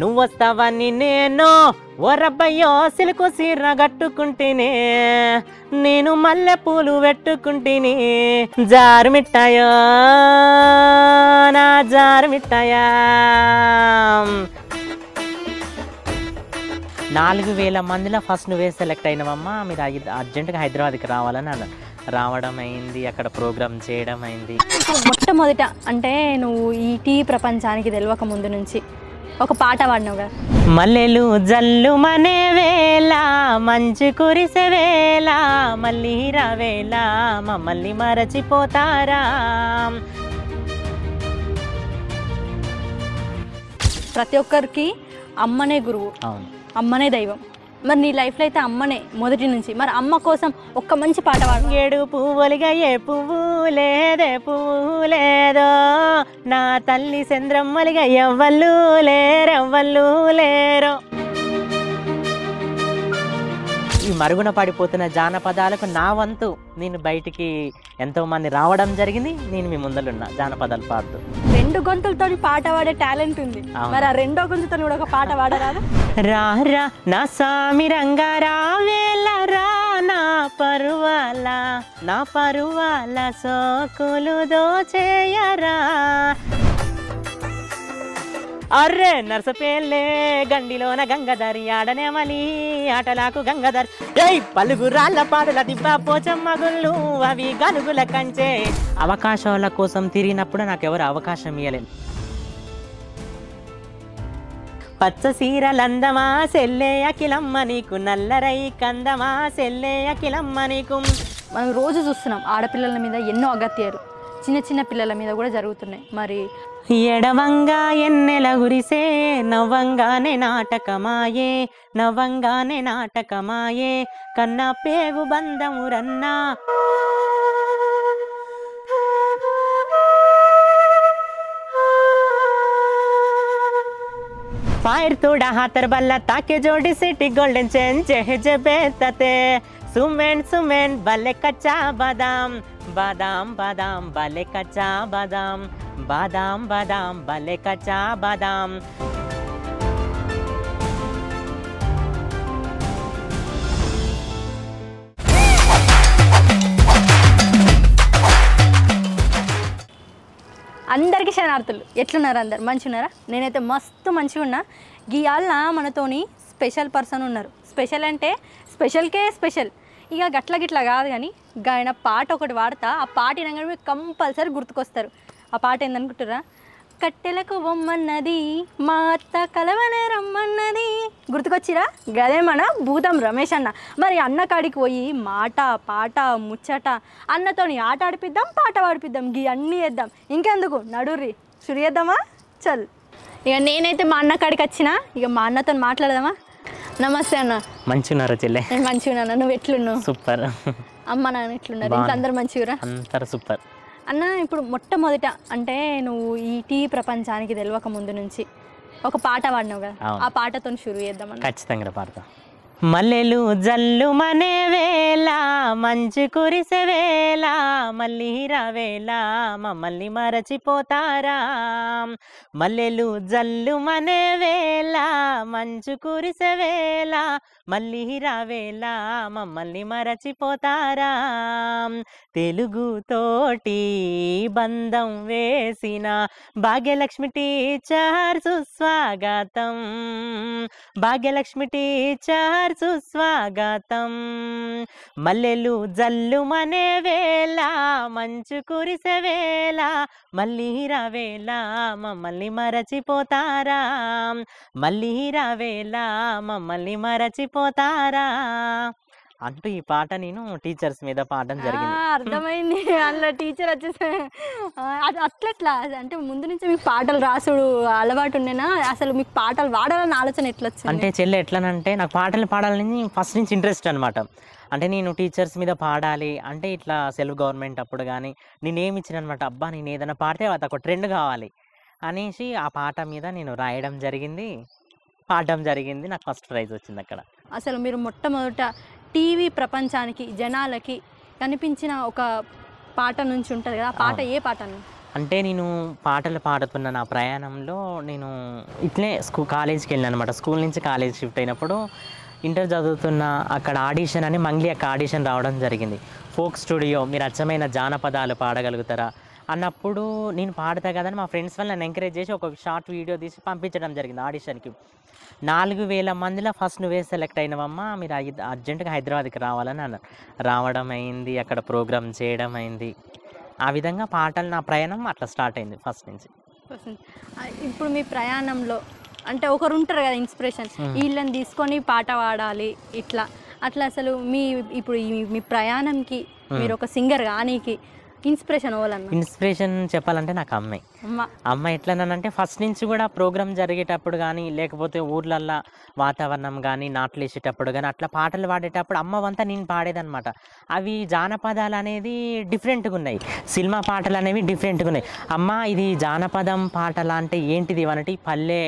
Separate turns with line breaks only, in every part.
నువ్వు వస్తావని నేను ఒరబ్బయ్యో సిలుకు సీర కట్టుకుంటేనే నేను మల్లె పూలు పెట్టుకుంటేనే జారుమిట్టాయో నా జారుమిట్టాయా నాలుగు వేల మందిలో ఫస్ట్ నువ్వే సెలెక్ట్ అయినవమ్మా మీరు అర్జెంటుగా హైదరాబాద్కి రావాలని అన్న రావడం అయింది అక్కడ ప్రోగ్రామ్ చేయడం అయింది
మొట్టమొదట అంటే నువ్వు ఈ టీ ప్రపంచానికి తెలియక
ముందు నుంచి ఒక పాట పాడినావుగా కదా మల్లెలు జల్లు మనే వేళ మంచు కురిసే వేళ మళ్ళీ రావేళ మమ్మల్ని మరచిపోతారా
ప్రతి ఒక్కరికి అమ్మనే గురువు అమ్మనే దైవం మరి నీ లైఫ్లో అయితే అమ్మనే మొదటి నుంచి మరి అమ్మ కోసం ఒక్క మంచి పాట పాడు ఏడు పువ్వులుగా ఏ
పువ్వు లేదే పువ్వు లేదో నా తల్లి చంద్రమ్మలుగా ఎవ్వళ్ళు లేరెవ్వళ్ళు లేరో ఈ మరుగున పడిపోతున్న జానపదాలకు నా వంతు నేను బయటికి ఎంతోమంది రావడం జరిగింది నేను మీ ముందలున్నా జానపదాలు పాడుతూ
రెండు గొంతులతో పాట పాడే టాలెంట్ ఉంది మరి ఆ రెండో గొంతుతో కూడా ఒక పాట పాడరాదు
రా నా సామి రంగా రావేల నా పరువాల నా పరువాల సోకులు దోచేయరా అర్రే నర్సపేళ్ళే గండిలోన గంగధరి ఆడనేమలి ఆటలాకు గంగధరి ఏయ్ పలుగురాళ్ళ పాడుల దిబ్బ పోచమ్మ గుళ్ళు అవి గనుగుల కంచే అవకాశాల కోసం తిరిగినప్పుడు నాకెవరు అవకాశం ఇవ్వలేదు పచ్చ సీరలందమా సెల్లే అఖిలమ్మ నీకు నల్లరై కందమా సెల్లే అఖిలమ్మ నీకు మనం రోజు చూస్తున్నాం ఆడపిల్లల మీద
ఎన్నో అగత్యాలు చిన్న చిన్న పిల్లల మీద కూడా జరుగుతున్నాయి మరి
ఎడవంగా ఎన్నెల గురిసే నవ్వంగానే నాటకమాయే నవ్వంగానే నాటకమాయే కన్నా పేగు బంధము రన్నా फायर హాతర్ బల్ల बल्ला ताके जोड़ी सिटी गोल्डन चेन जेह సుమెన్ సుమెన్ బలె కచ్చా బాదాం బాదాం బాదాం బలె కచ్చా బాదాం బాదాం బాదాం బలె కచ్చా బాదాం
అందరికీ శరణార్థులు ఎట్లున్నారు అందరు మంచున్నారా నేనైతే మస్తు మంచిగా ఉన్నా గీయాల్లో మనతోని స్పెషల్ పర్సన్ ఉన్నారు స్పెషల్ అంటే స్పెషల్కే స్పెషల్ ఇక గట్ల గిట్ల కాదు కానీ ఆయన పాట ఒకటి వాడతా ఆ పాట వినగానే మీరు కంపల్సరీ గుర్తుకొస్తారు ఆ పాట ఏందనుకుంటారా కట్టెలకు బొమ్మన్నది మా అత్త కలవనే రమ్మన్నది గుర్తుకొచ్చిరా గదే మన భూతం రమేష్ అన్న మరి అన్న కాడికి పోయి మాట పాట ముచ్చట అన్నతోని ఆట ఆడిపిద్దాం పాట పాడిపిద్దాం గీ అన్నీ వేద్దాం ఇంకెందుకు నడుర్రి సుడియేద్దామా చల్ ఇక నేనైతే మా అన్న కాడికి వచ్చిన ఇక మా అన్నతో మాట్లాడదామా నమస్తే అన్న
మంచిగున్నారా చెల్లె నేను
మంచిగున్నాను నువ్వు ఎట్లున్నావు సూపర్ అమ్మ నాన్న ఎట్లున్నారు ఇంట్లో అందరు మంచిగా
అంతా సూపర్
అన్న ఇప్పుడు మొట్టమొదట అంటే నువ్వు ఈ టీ ప్రపంచానికి తెలియక ముందు నుంచి ఒక పాట పాడినావు కదా ఆ పాటతో షురు చేద్దాం
ఖచ్చితంగా పాడతా మల్లెలు జల్లు మనే వేళ మంచు కురిసే వేళ మళ్ళీ రావేళ మమ్మల్ని మరచిపోతారా మల్లెలు జల్లు మనే వేళ మంచు కురిసే వేళ మళ్ళీ రావేళ మమ్మల్ని మరచిపోతారా తెలుగుతోటి బంధం వేసిన భాగ్యలక్ష్మి టీచర్ సుస్వాగతం భాగ్యలక్ష్మి టీచర్ వారు సుస్వాగతం మల్లెలు జల్లుమనే వేళ మంచు కురిసే వేళ మళ్ళీ రావేళ మమ్మల్ని మరచిపోతారా మళ్ళీ రావేళ మమ్మల్ని మరచిపోతారా అంటూ ఈ పాట నేను టీచర్స్ మీద పాడడం జరిగింది
అర్థమైంది అందులో టీచర్ వచ్చేసి అట్లట్లా అంటే ముందు నుంచి మీకు పాటలు రాసుడు అలవాటు ఉండేనా అసలు మీకు పాటలు పాడాలని ఆలోచన ఎట్లా అంటే
చెల్లె ఎట్లనంటే నాకు పాటలు పాడాలని ఫస్ట్ నుంచి ఇంట్రెస్ట్ అనమాట అంటే నేను టీచర్స్ మీద పాడాలి అంటే ఇట్లా సెల్ఫ్ గవర్నమెంట్ అప్పుడు కానీ నేనేమి ఇచ్చిన అనమాట అబ్బా నేను ఏదైనా పాడితే అది ఒక ట్రెండ్ కావాలి అనేసి ఆ పాట మీద నేను రాయడం జరిగింది పాడడం జరిగింది నాకు ఫస్ట్ ప్రైజ్ వచ్చింది అక్కడ
అసలు మీరు మొట్టమొదట టీవీ ప్రపంచానికి జనాలకి కనిపించిన ఒక పాట నుంచి ఉంటుంది కదా ఆ పాట ఏ పాట
అంటే నేను పాటలు పాడుతున్న నా ప్రయాణంలో నేను ఇట్లే స్కూ కాలేజ్కి వెళ్ళాను అనమాట స్కూల్ నుంచి కాలేజ్ షిఫ్ట్ అయినప్పుడు ఇంటర్ చదువుతున్న అక్కడ ఆడిషన్ అని మంగ్లీ అక్కడ ఆడిషన్ రావడం జరిగింది ఫోక్ స్టూడియో మీరు అచ్చమైన జానపదాలు పాడగలుగుతారా అన్నప్పుడు నేను పాడతా కదని మా ఫ్రెండ్స్ వల్ల నన్ను ఎంకరేజ్ చేసి ఒక షార్ట్ వీడియో తీసి పంపించడం జరిగింది ఆడిషన్కి నాలుగు వేల మందిలో ఫస్ట్ నువ్వే సెలెక్ట్ అయినవమ్మా మీరు అర్జెంటుగా హైదరాబాద్కి రావాలని అన్నారు రావడం అయింది అక్కడ ప్రోగ్రామ్ చేయడం అయింది ఆ విధంగా పాటలు నా ప్రయాణం అట్లా స్టార్ట్ అయింది ఫస్ట్ నుంచి
ఇప్పుడు మీ ప్రయాణంలో అంటే ఒకరు ఉంటారు కదా ఇన్స్పిరేషన్ వీళ్ళని తీసుకొని పాట పాడాలి ఇట్లా అట్లా అసలు మీ ఇప్పుడు మీ ప్రయాణంకి మీరు ఒక సింగర్ కానీకి ఇన్స్పిరేషన్
ఇన్స్పిరేషన్ చెప్పాలంటే నాకు అమ్మాయి అమ్మ ఎట్లనంటే ఫస్ట్ నుంచి కూడా ప్రోగ్రామ్ జరిగేటప్పుడు కానీ లేకపోతే ఊర్లల్లో వాతావరణం కానీ నాట్లు వేసేటప్పుడు కానీ అట్లా పాటలు పాడేటప్పుడు అమ్మవంతా నేను పాడేదనమాట అవి జానపదాలు అనేది డిఫరెంట్గా ఉన్నాయి సినిమా పాటలు అనేవి డిఫరెంట్గా ఉన్నాయి అమ్మ ఇది జానపదం పాటలు అంటే ఏంటిది అనటి పల్లె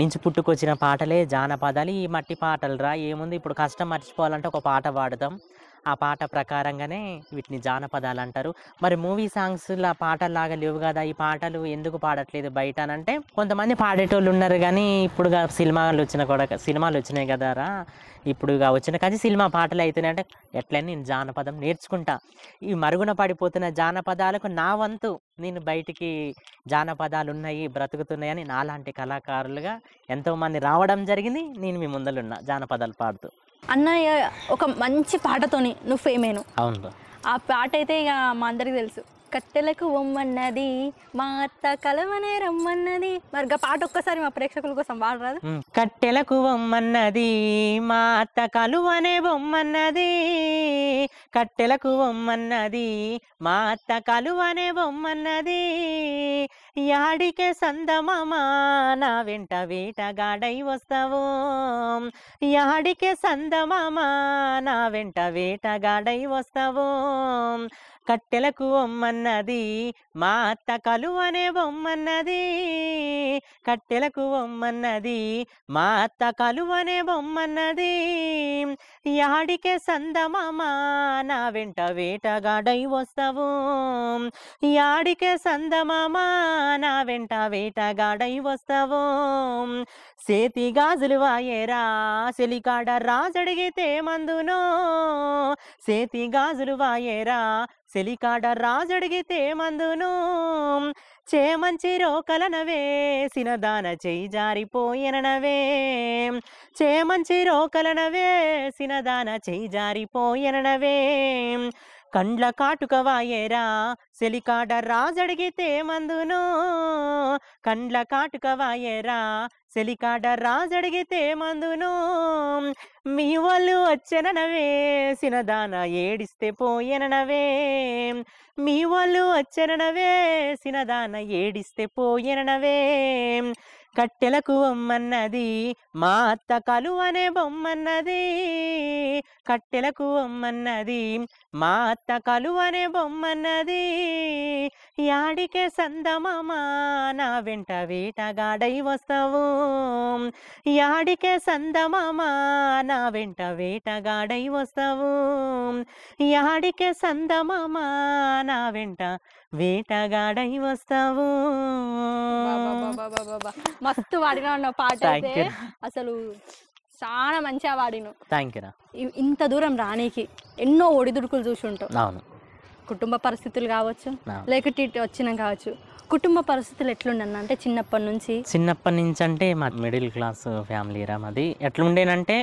నుంచి పుట్టుకొచ్చిన పాటలే జానపదాలు ఈ మట్టి పాటలు రా ఏముంది ఇప్పుడు కష్టం మర్చిపోవాలంటే ఒక పాట పాడతాం ఆ పాట ప్రకారంగానే వీటిని జానపదాలు అంటారు మరి మూవీ సాంగ్స్లా పాటల్లాగా లేవు కదా ఈ పాటలు ఎందుకు పాడట్లేదు బయట అని అంటే కొంతమంది పాడేటోళ్ళు ఉన్నారు కానీ ఇప్పుడు సినిమాలు వచ్చిన కూడా సినిమాలు వచ్చినాయి కదా రా ఇప్పుడు వచ్చిన కానీ సినిమా పాటలు అవుతున్నాయి అంటే ఎట్లయినా నేను జానపదం నేర్చుకుంటా ఈ మరుగున పడిపోతున్న జానపదాలకు నా వంతు నేను బయటికి జానపదాలు ఉన్నాయి బ్రతుకుతున్నాయని నాలాంటి కళాకారులుగా ఎంతోమంది రావడం జరిగింది నేను మీ ముందలున్నా జానపదాలు పాడుతూ
అన్నయ్య ఒక మంచి పాటతోని నువ్వు ఫేమ్ అయ్యాను ఆ పాట అయితే ఇక మా అందరికి తెలుసు కట్టెలకు వమ్మన్నది మా అత్త కలవనే రమ్మన్నది మరి పాట ఒక్కసారి మా ప్రేక్షకుల కోసం పాడరాదు
కట్టెలకు ఒమ్మన్నది మా అత్త కలువనే బొమ్మన్నది కట్టెలకు ఒమ్మన్నది మా అత్త కలువనే బొమ్మన్నది యాడికే సందమమా నా వెంట వేటగాడై వస్తావు యాడికే సందమమా నా వెంట గాడై వస్తావు కట్టెలకు ఒమ్మన్నది మా అత్త కలువనే బొమ్మన్నది కట్టెలకు ఒమ్మన్నది మా అత్త కలువనే బొమ్మన్నది యాడికే సందమమా నా వెంట వేటగాడై వస్తావు యాడికే సందమమా నా వెంట వేటగాడై వస్తావు సేతి గాజులు వాయేరా సెలికాడ రాజడిగితే మందునో సేతి గాజులు వాయేరా సెలికాడ రాజడిగితే మందును చేమంచి రోకలనవే సినదాన చేయి జారిపోయెననవే చేమంచి రోకలనవే సినదాన చేయి జారిపోయెననవే కండ్ల కాటుక వాయేరా సెలికాడ రాజడిగితే మందును కండ్ల కాటుక వాయేరా సెలికాడ రాజడిగితే మందును మీ వాళ్ళు వచ్చననవే సినదాన ఏడిస్తే పోయననవే మీ వాళ్ళు వచ్చననవే సినదాన ఏడిస్తే పోయననవే కట్టెలకు అమ్మన్నది మా అత్త కలువనే బొమ్మన్నది కట్టెలకు అమ్మన్నది మా అత్త కలువనే బొమ్మన్నది యాడికే సందమమా నా వెంట వేటగాడై వస్తావు యాడికే సందమమా నా వెంట వేటగాడై వస్తావు యాడికే సందమమా నా వెంట వేటగాడై వస్తావు
మస్తు వాడిన పాట అసలు చాలా మంచిగా వాడిను థ్యాంక్ యూ ఇంత దూరం రానికి ఎన్నో ఒడిదుడుకులు చూసుంటావు కుటుంబ పరిస్థితులు కావచ్చు లేకపోతే వచ్చినా కావచ్చు కుటుంబ పరిస్థితులు ఎట్లుండన్న అంటే చిన్నప్పటి నుంచి
చిన్నప్పటి నుంచి అంటే మా మిడిల్ క్లాస్ ఫ్యామిలీరా మాది ఎట్లుండేనంటే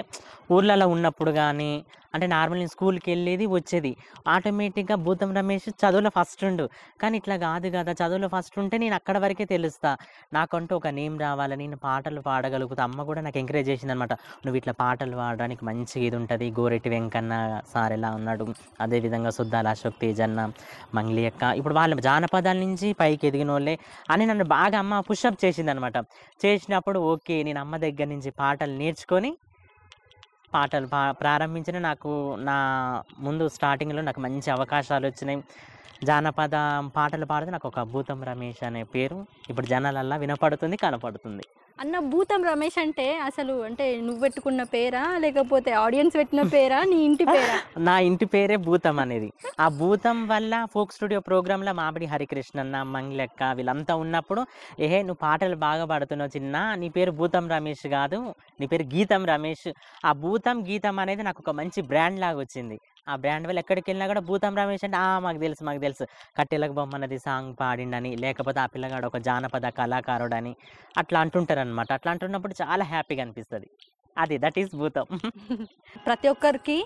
ఊర్లలో ఉన్నప్పుడు కానీ అంటే నార్మల్ నేను స్కూల్కి వెళ్ళేది వచ్చేది ఆటోమేటిక్గా భూతం రమేష్ చదువులో ఫస్ట్ ఉండు కానీ ఇట్లా కాదు కదా చదువులో ఫస్ట్ ఉంటే నేను అక్కడ వరకే తెలుస్తా నాకంటూ ఒక నేమ్ రావాలని నేను పాటలు పాడగలుగుతా అమ్మ కూడా నాకు ఎంకరేజ్ చేసింది అనమాట నువ్వు ఇట్లా పాటలు పాడడానికి మంచిగా ఇది ఉంటుంది గోరెట్టి వెంకన్న సార్ ఎలా ఉన్నాడు అదేవిధంగా సుద్దాల అశోక్ తేజన్న మంగ్లి అక్క ఇప్పుడు వాళ్ళ జానపదాల నుంచి పైకి ఎదిగిన వాళ్ళే అని నన్ను బాగా అమ్మ పుషప్ చేసింది అనమాట చేసినప్పుడు ఓకే నేను అమ్మ దగ్గర నుంచి పాటలు నేర్చుకొని పాటలు ప్రారంభించిన నాకు నా ముందు స్టార్టింగ్లో నాకు మంచి అవకాశాలు వచ్చినాయి జానపద పాటలు పాడితే నాకు ఒక భూతం రమేష్ అనే పేరు ఇప్పుడు జనాలల్లా వినపడుతుంది కనపడుతుంది
అన్న భూతం రమేష్ అంటే అసలు అంటే నువ్వు పెట్టుకున్న పేరా లేకపోతే ఆడియన్స్ పెట్టిన పేరా నీ ఇంటి పేరా
నా ఇంటి పేరే భూతం అనేది ఆ భూతం వల్ల ఫోక్ స్టూడియో లో మామిడి అన్న మంగ్లెక్క వీళ్ళంతా ఉన్నప్పుడు ఏహే నువ్వు పాటలు బాగా పాడుతున్నావు చిన్న నీ పేరు భూతం రమేష్ కాదు నీ పేరు గీతం రమేష్ ఆ భూతం గీతం అనేది నాకు ఒక మంచి బ్రాండ్ లాగా వచ్చింది ఆ బ్రాండ్ వాళ్ళు ఎక్కడికి వెళ్ళినా కూడా భూతం రమేష్ అంటే ఆ మాకు తెలుసు మాకు తెలుసు కట్టెలకు బొమ్మన్నది సాంగ్ పాడిండని లేకపోతే ఆ పిల్లగాడు ఒక జానపద కళాకారుడని అట్లా అంటుంటారు అనమాట అట్లా అంటున్నప్పుడు చాలా హ్యాపీగా అనిపిస్తుంది అది దట్ ఈస్ భూతం ప్రతి
ఒక్కరికి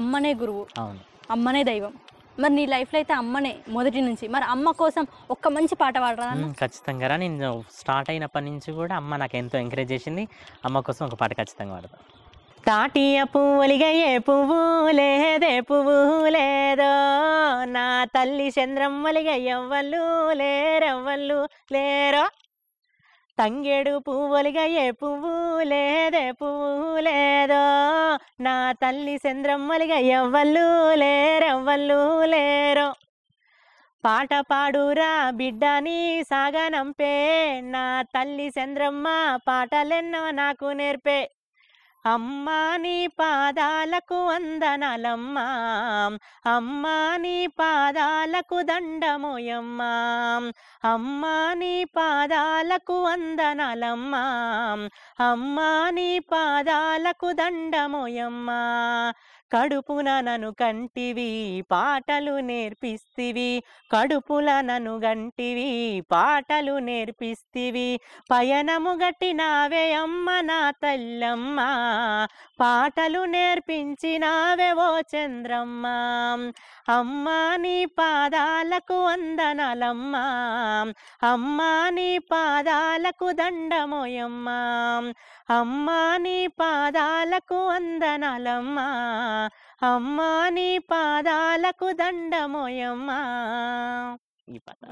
అమ్మనే గురువు అవును అమ్మనే దైవం మరి నీ లైఫ్లో అయితే అమ్మనే మొదటి నుంచి మరి అమ్మ కోసం ఒక్క మంచి పాట పాడరా
ఖచ్చితంగా నేను స్టార్ట్ అయినప్పటి నుంచి కూడా అమ్మ నాకు ఎంతో ఎంకరేజ్ చేసింది అమ్మ కోసం ఒక పాట ఖచ్చితంగా పాడతాను తాటియ పువ్వులిగయ్యే పువ్వు లేదే పువ్వు లేదో నా తల్లి చంద్రమ్మలిగ ఎవ్వళ్ళు లేరెవ్వళ్ళు లేరో తంగేడు పువ్వులిగయ్యే పువ్వు లేదే పువ్వు లేదో నా తల్లి చంద్రమ్మలిగ ఎవ్వళ్ళు లేరెవ్వళ్ళు లేరో పాట పాడురా బిడ్డని సాగనంపే నా తల్లి చంద్రమ్మ పాటలెన్నో నాకు నేర్పే అమ్మా నీ పాదాలకు వందనలమ్మా అమ్మా నీ పాదాలకు దండమోయమ్మా అమ్మా నీ పాదాలకు వందనలమ్మా అమ్మా నీ పాదాలకు దండమోయమ్మా కడుపున నను కంటివి పాటలు నేర్పిస్తివి కడుపుల నను గంటివి పాటలు నేర్పిస్తివి పయనము గట్టినావే అమ్మ నా తల్లమ్మ పాటలు నేర్పించినావే ఓ చంద్రమ్మ అమ్మ నీ పాదాలకు వందనలమ్మ అమ్మ నీ పాదాలకు దండమోయమ్మ అమ్మా నీ పాదాలకు అందనాలమ్మా అమ్మా నీ పాదాలకు దండమోయమ్మా ఈ పాట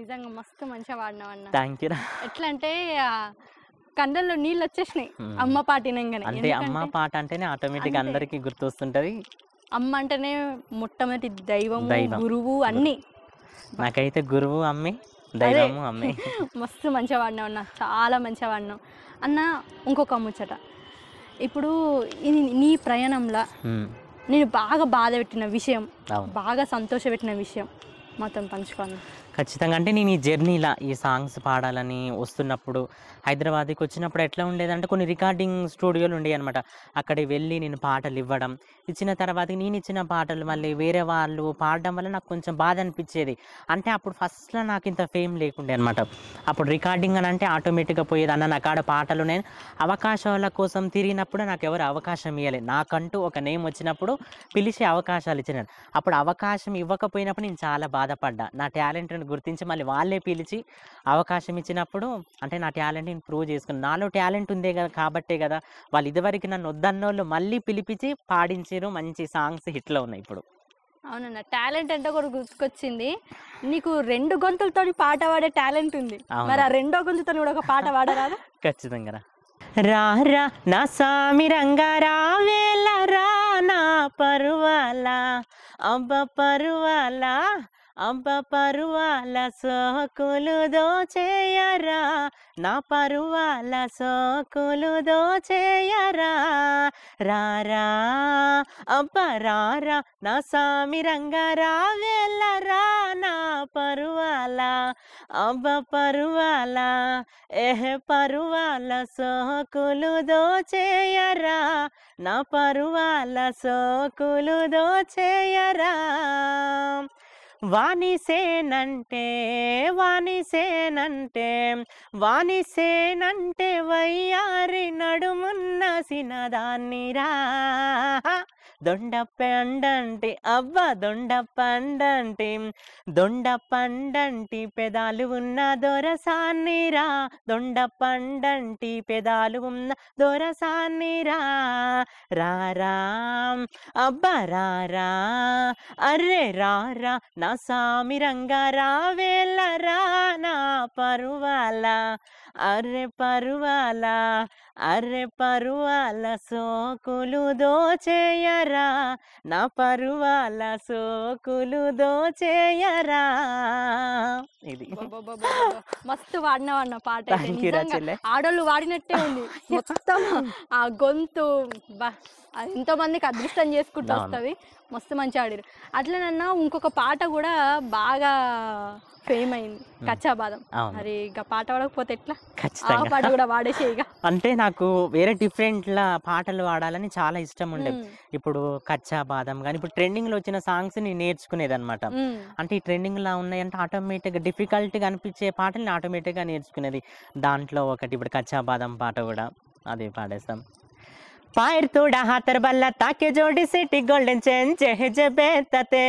నిజంగా మస్తు మంచిగా వాడినావు థ్యాంక్ యూ ఎట్లా అంటే కండల్లో నీళ్ళు వచ్చేసినాయి అమ్మ పాట అంటే అమ్మ
పాట అంటేనే ఆటోమేటిక్ అందరికి గుర్తొస్తుంటది
అమ్మ అంటేనే మొట్టమొదటి దైవం గురువు అన్ని
నాకైతే గురువు అమ్మి దైవము అమ్మి
మస్తు మంచిగా వాడినావు అన్న చాలా మంచిగా వాడినావు అన్న ఇంకొక ముచ్చట ఇప్పుడు ఇది నీ ప్రయాణంలో నేను బాగా బాధ పెట్టిన విషయం బాగా సంతోష పెట్టిన విషయం మొత్తం పంచుకోను
ఖచ్చితంగా అంటే నేను ఈ జర్నీలా ఈ సాంగ్స్ పాడాలని వస్తున్నప్పుడు హైదరాబాద్కి వచ్చినప్పుడు ఎట్లా ఉండేదంటే కొన్ని రికార్డింగ్ స్టూడియోలు ఉండేవి అనమాట అక్కడికి వెళ్ళి నేను పాటలు ఇవ్వడం ఇచ్చిన తర్వాత నేను ఇచ్చిన పాటలు మళ్ళీ వేరే వాళ్ళు పాడడం వల్ల నాకు కొంచెం బాధ అనిపించేది అంటే అప్పుడు ఫస్ట్లో నాకు ఇంత ఫేమ్ లేకుండే అనమాట అప్పుడు రికార్డింగ్ అని అంటే ఆటోమేటిక్గా పోయేది అన్న నాకు ఆడ పాటలు నేను అవకాశాల కోసం తిరిగినప్పుడు నాకు ఎవరు అవకాశం ఇవ్వలేదు నాకంటూ ఒక నేమ్ వచ్చినప్పుడు పిలిచే అవకాశాలు ఇచ్చినారు అప్పుడు అవకాశం ఇవ్వకపోయినప్పుడు నేను చాలా బాధపడ్డా నా టాలెంట్ టాలెంట్ని గుర్తించి మళ్ళీ వాళ్ళే పిలిచి అవకాశం ఇచ్చినప్పుడు అంటే నా టాలెంట్ నేను ప్రూవ్ చేసుకున్నాను నాలో టాలెంట్ ఉందే కదా కాబట్టే కదా వాళ్ళు ఇదివరకు నన్ను వద్దన్నోళ్ళు మళ్ళీ పిలిపించి పాడించారు మంచి సాంగ్స్ హిట్లో ఉన్నాయి ఇప్పుడు
అవునన్న టాలెంట్ అంటే కూడా గుర్తుకొచ్చింది నీకు రెండు గొంతులతో పాట పాడే టాలెంట్ ఉంది మరి ఆ రెండో గొంతుతో కూడా ఒక పాట పాడరాదు
ఖచ్చితంగా రా రా నా సామి రంగా రావేలా రా నా పరువాలా అబ్బ పరువాలా అబ్బ పరువాల సోకులు దోచేయరా నా పరువాల సోకులు దోచేయరా రారా అబ్బ రారా నా సామి రంగరా వెళ్ళరా నా పరువాల అబ్బ పరువాల ఏ పరువాల సోకులు దోచేయరా నా పరువాల సోకులు దోచేయరా వాణిసేనంటే వాణిసేనంటే వాణిసేనంటే వయ్యారి నడుమున్న సినదాన్నిరా దొండ పండంటి అవ్వ దొండ పండంటి దొండ పండంటి పెదాలు ఉన్న దొరసాన్నిరా దొండ పండంటి పెదాలు ఉన్న దొరసాన్నిరా రారా అబ్బ రారా అర్రే రారా నా సామి రంగా రావేళ్ళరా నా పరువాల అర్రె పరువాల అర్రె పరువాల సోకులు దోచేయరా నా పరువాల సోకులు దోచేయరా ఇది
మస్తు వాడిన వాడిన పాట ఆడోళ్ళు వాడినట్టే ఉంది మొత్తం ఆ గొంతు ఎంతో మందికి అదృష్టం చేసుకుంటూ వస్తుంది మస్తు మంచిగా ఆడారు అట్లనన్నా ఇంకొక పాట కూడా బాగా ఫేమ్ అయింది కచ్చా బాదం మరి ఇక పాట పాడకపోతే ఎట్లా ఆ పాట కూడా వాడేసే ఇక
అంటే నాకు వేరే డిఫరెంట్ పాటలు పాడాలని చాలా ఇష్టం ఉండేది ఇప్పుడు కచ్చా బాదం కానీ ఇప్పుడు ట్రెండింగ్ లో వచ్చిన సాంగ్స్ ని నేర్చుకునేది అనమాట అంటే ఈ ట్రెండింగ్ లా ఉన్నాయంటే ఆటోమేటిక్ డిఫికల్ట్ గా అనిపించే పాటలు ఆటోమేటిక్ గా నేర్చుకునేది దాంట్లో ఒకటి ఇప్పుడు కచ్చా బాదం పాట కూడా అదే పాడేస్తాం पायर तोड़ा हाथर बल्ला ताके जोड़ी सिटी गोल्डन चेन जेह जेबे तते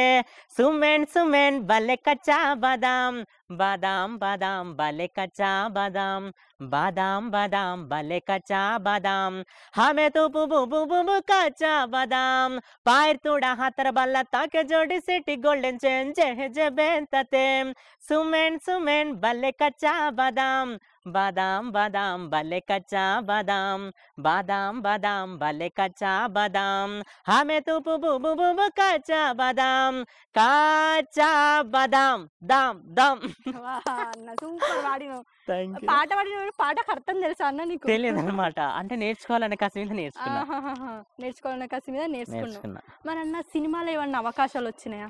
सुमेन सुमेन बले कच्चा बादाम बादाम बादाम बले कच्चा बादाम बादाम बादाम बले कच्चा बादाम हमें तो बुबू बुबू बु कच्चा बादाम पायर तोड़ा हाथर बल्ला ताके जोड़ी सिटी गोल्डन चेन जेहे जेबे तते सुमेन सुमेन बल्ले कच्चा बादाम बादाम बादाम बल्ले कच्चा बादाम బాదాం బలే కచ్చా బాదాం హామే हमें బు బు బు బు కచ్చా బాదాం కచ్చా బదాం దాం దాం
సూపర్ పాడిన పాట పాడిన పాట అర్థం తెలుసా అన్న నీకు తెలియదు
అన్నమాట అంటే నేర్చుకోవాలనే కాసి మీద నేర్చుకున్నా
నేర్చుకోవాలనే కాసి మీద నేర్చుకున్నా మరి అన్న సినిమాలో ఏమన్నా అవకాశాలు వచ్చినాయా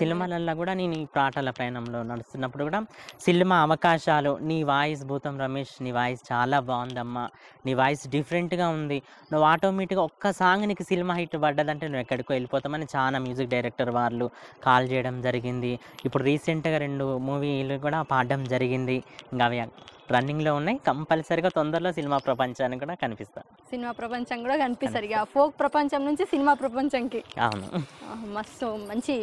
సినిమాలలో
కూడా నేను ఈ పాటల ప్రయాణంలో నడుస్తున్నప్పుడు కూడా సినిమా అవకాశాలు నీ వాయిస్ భూతం రమేష్ నీ వాయిస్ చాలా బాగుందమ్మా నీ వాయిస్ డిఫరెంట్గా ఉంది నువ్వు ఆటోమేటిక్గా ఒక్క సాంగ్ నీకు సినిమా హిట్ పడ్డదంటే నువ్వు ఎక్కడికో వెళ్ళిపోతామని చాలా మ్యూజిక్ డైరెక్టర్ వాళ్ళు కాల్ చేయడం జరిగింది ఇప్పుడు రీసెంట్గా రెండు మూవీలు కూడా పాడడం జరిగింది ఇంకా అవి రన్నింగ్లో ఉన్నాయి కంపల్సరిగా తొందరలో సినిమా ప్రపంచానికి కూడా కనిపిస్తాను
సినిమా ప్రపంచం కూడా కనిపిస్తారు ఇక ఫోక్ ప్రపంచం నుంచి సినిమా ప్రపంచంకి అవును మస్తు మంచి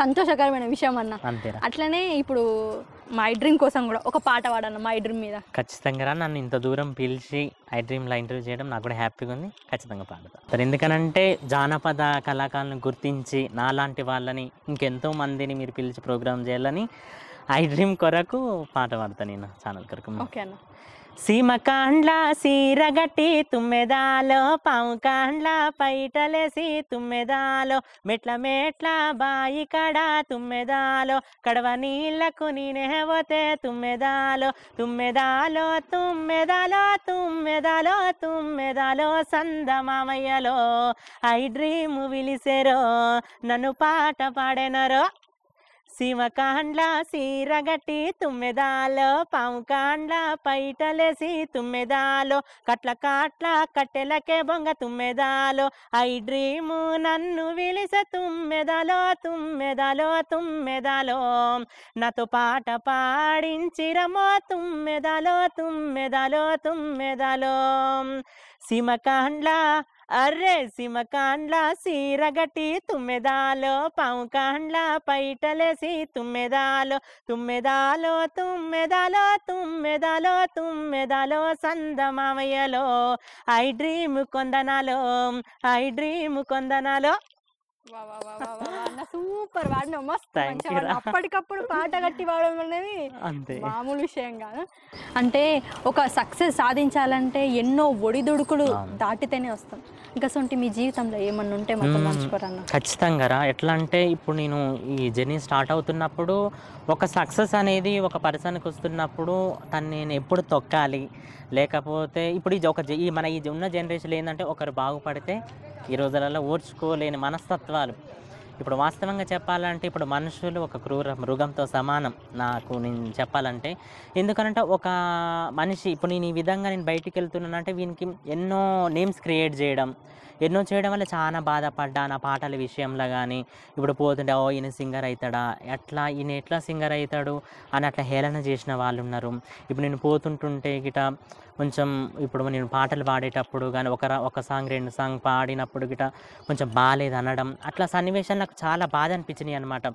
సంతోషకరమైన విషయం అన్న అంతే అట్లనే ఇప్పుడు మై డ్రీమ్ కోసం కూడా ఒక పాట పాడన్న మై డ్రీమ్ మీద
ఖచ్చితంగా రా నన్ను ఇంత దూరం పిలిచి ఐ డ్రీమ్లో ఇంటర్వ్యూ చేయడం నాకు కూడా హ్యాపీగా ఉంది ఖచ్చితంగా పాడతాను ఎందుకనంటే జానపద కళాకారులను గుర్తించి నాలాంటి వాళ్ళని ఇంకెంతో మందిని మీరు పిలిచి ప్రోగ్రామ్ చేయాలని ఐ డ్రీమ్ కొరకు పాట పాడతా నేను ఛానల్ కొరకు ఓకే అన్న సీమ కాండ్ల సీరగట్టి తుమ్మెదాలో పావు కాండ్ల పైటలేసి తుమ్మెదాలో మెట్ల మెట్ల బాయి కడ తుమ్మెదాలో కడవ నీళ్లకు నేనే పోతే తుమ్మెదాలో తుమ్మెదాలో తుమ్మెదాలో తుమ్మెదాలో తుమ్మెదాలో సందమామయ్యలో ఐ డ్రీమ్ విలిసెరో నన్ను పాట పాడెనరో శివకాండ్లా సీరగట్టి తుమ్మెదాలో పావు కాండ్ల పైటలేసి తుమ్మెదాలో కట్ల కాట్ల కట్టెలకే బొంగ తుమ్మెదాలో ఐ డ్రీము నన్ను విలిస తుమ్మెదాలో తుమ్మెదాలో తుమ్మెదలో నాతో పాట పాడించిరమో తుమ్మెదాలో తుమ్మెదాలో తుమ్మెదలో శివకాండ్ల అర్రే కాండ్లా సీరగటి తుమ్మెదాలో కాండ్లా పైటలేసి తుమ్మెదాలో తుమ్మెదాలో తుమ్మెదాలో తుమ్మెదాలో తుమ్మెదాలో సందమామయ్యలో ఐ డ్రీమ్ కొందనాలో ఐ డ్రీమ్ కొందనాలో సూపర్ వాడిన అప్పటికప్పుడు
పాట కట్టి వాడడం అనేది మామూలు విషయం కాదు అంటే ఒక సక్సెస్ సాధించాలంటే ఎన్నో ఒడిదుడుకులు దాటితేనే వస్తాం ఇంకా సొంటి మీ జీవితంలో ఏమన్నా ఉంటే మాత్రం
ఖచ్చితంగా రా ఎట్లా అంటే ఇప్పుడు నేను ఈ జర్నీ స్టార్ట్ అవుతున్నప్పుడు ఒక సక్సెస్ అనేది ఒక పర్సన్కి వస్తున్నప్పుడు తను నేను ఎప్పుడు తొక్కాలి లేకపోతే ఇప్పుడు ఈ ఒక ఈ మన ఈ ఉన్న జనరేషన్ ఏంటంటే ఒకరు బాగుపడితే ఈ రోజులలో ఓర్చుకోలేని మనస్తత్వాలు ఇప్పుడు వాస్తవంగా చెప్పాలంటే ఇప్పుడు మనుషులు ఒక క్రూర మృగంతో సమానం నాకు నేను చెప్పాలంటే ఎందుకనంటే ఒక మనిషి ఇప్పుడు నేను ఈ విధంగా నేను బయటికి వెళ్తున్నానంటే వీనికి ఎన్నో నేమ్స్ క్రియేట్ చేయడం ఎన్నో చేయడం వల్ల చాలా బాధపడ్డా నా పాటల విషయంలో కానీ ఇప్పుడు పోతుండే ఓ ఈయన సింగర్ అవుతాడా ఎట్లా ఈయన ఎట్లా సింగర్ అవుతాడు అని అట్లా హేళన చేసిన వాళ్ళు ఉన్నారు ఇప్పుడు నేను పోతుంటుంటే గిట కొంచెం ఇప్పుడు నేను పాటలు పాడేటప్పుడు కానీ ఒక ఒక సాంగ్ రెండు సాంగ్ పాడినప్పుడు గిట కొంచెం బాగాలేదు అనడం అట్లా సన్నివేశాలు నాకు చాలా బాధ అనిపించినాయి అనమాట